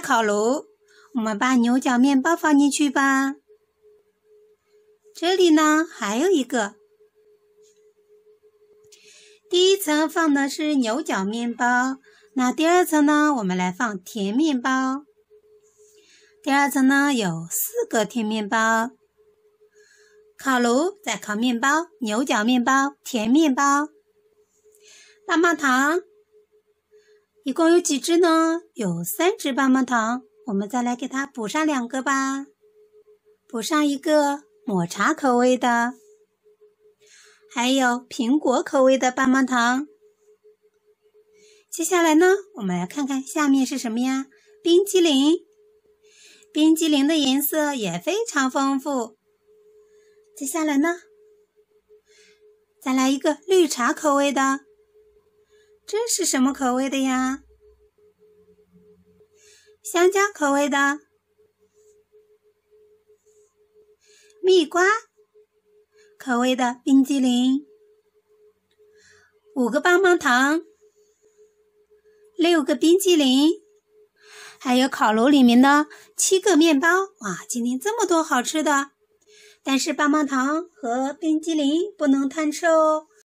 烤炉，我们把牛角面包放进去吧。这里呢，还有一个。第一层放的是牛角面包，那第二层呢？我们来放甜面包。第二层呢，有四个甜面包。烤炉在烤面包，牛角面包，甜面包，棒棒糖。一共有几只呢？有三只棒棒糖，我们再来给它补上两个吧。补上一个抹茶口味的，还有苹果口味的棒棒糖。接下来呢，我们来看看下面是什么呀？冰激凌，冰激凌的颜色也非常丰富。接下来呢，再来一个绿茶口味的。这是什么口味的呀？香蕉口味的，蜜瓜口味的冰激凌，五个棒棒糖，六个冰激凌，还有烤炉里面的七个面包。哇，今天这么多好吃的，但是棒棒糖和冰激凌不能贪吃哦。